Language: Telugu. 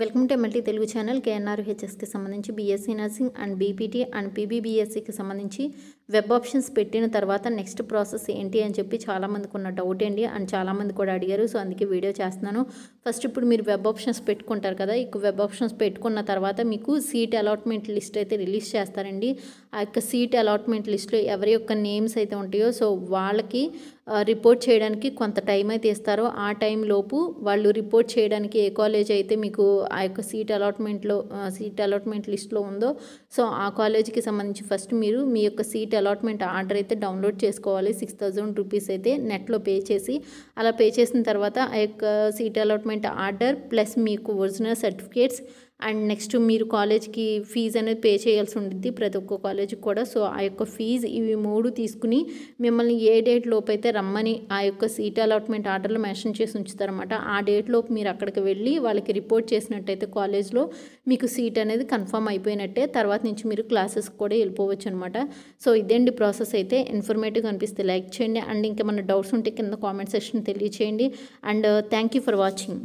welcome to MLT Telugu channel కేఎన్ఆర్హెచ్ఎస్కి సంబంధించి BSc nursing and BPT and పీబీబీఎస్సీకి సంబంధించి వెబ్ ఆప్షన్స్ పెట్టిన తర్వాత నెక్స్ట్ ప్రాసెస్ ఏంటి అని చెప్పి చాలామందికి ఉన్న డౌట్ ఏంటి అని చాలామంది కూడా అడిగారు సో అందుకే వీడియో చేస్తున్నాను ఫస్ట్ ఇప్పుడు మీరు వెబ్ ఆప్షన్స్ పెట్టుకుంటారు కదా ఇక వెబ్ ఆప్షన్స్ పెట్టుకున్న తర్వాత మీకు సీట్ అలాట్మెంట్ లిస్ట్ అయితే రిలీజ్ చేస్తారండి ఆ యొక్క సీట్ అలాట్మెంట్ లిస్ట్లో ఎవరి యొక్క నేమ్స్ అయితే ఉంటాయో సో వాళ్ళకి రిపోర్ట్ చేయడానికి కొంత టైం అయితే ఇస్తారో ఆ టైంలోపు వాళ్ళు రిపోర్ట్ చేయడానికి ఏ కాలేజ్ అయితే మీకు ఆ యొక్క సీట్ అలాట్మెంట్లో సీట్ అలాట్మెంట్ లిస్ట్లో ఉందో సో ఆ కాలేజీకి సంబంధించి ఫస్ట్ మీరు మీ యొక్క సీట్ అలాట్మెంట్ ఆర్డర్ అయితే డౌన్లోడ్ చేసుకోవాలి సిక్స్ థౌజండ్ రూపీస్ అయితే నెట్లో పే చేసి అలా పే చేసిన తర్వాత ఆ యొక్క సీట్ అలాట్మెంట్ ఆర్డర్ ప్లస్ మీకు ఒరిజినల్ సర్టిఫికేట్స్ అండ్ నెక్స్ట్ మీరు కాలేజ్కి ఫీజు అనేది పే చేయాల్సి ఉంటుంది ప్రతి ఒక్క కాలేజీకి కూడా సో ఆ యొక్క ఫీజు ఇవి మూడు తీసుకుని మిమ్మల్ని ఏ డేట్ లోపు అయితే రమ్మని ఆ యొక్క సీట్ అలాట్మెంట్ ఆర్డర్లు మెన్షన్ చేసి ఉంచుతారనమాట ఆ డేట్ లోపు మీరు అక్కడికి వెళ్ళి వాళ్ళకి రిపోర్ట్ చేసినట్టయితే కాలేజ్లో మీకు సీట్ అనేది కన్ఫర్మ్ అయిపోయినట్టే తర్వాత నుంచి మీరు క్లాసెస్ కూడా వెళ్ళిపోవచ్చు అనమాట సో ఇదేంటి ప్రాసెస్ అయితే ఇన్ఫర్మేటివ్ అనిపిస్తే లైక్ చేయండి అండ్ ఇంకేమైనా డౌట్స్ ఉంటే కింద కామెంట్ సెక్షన్ తెలియచేయండి and thank you for watching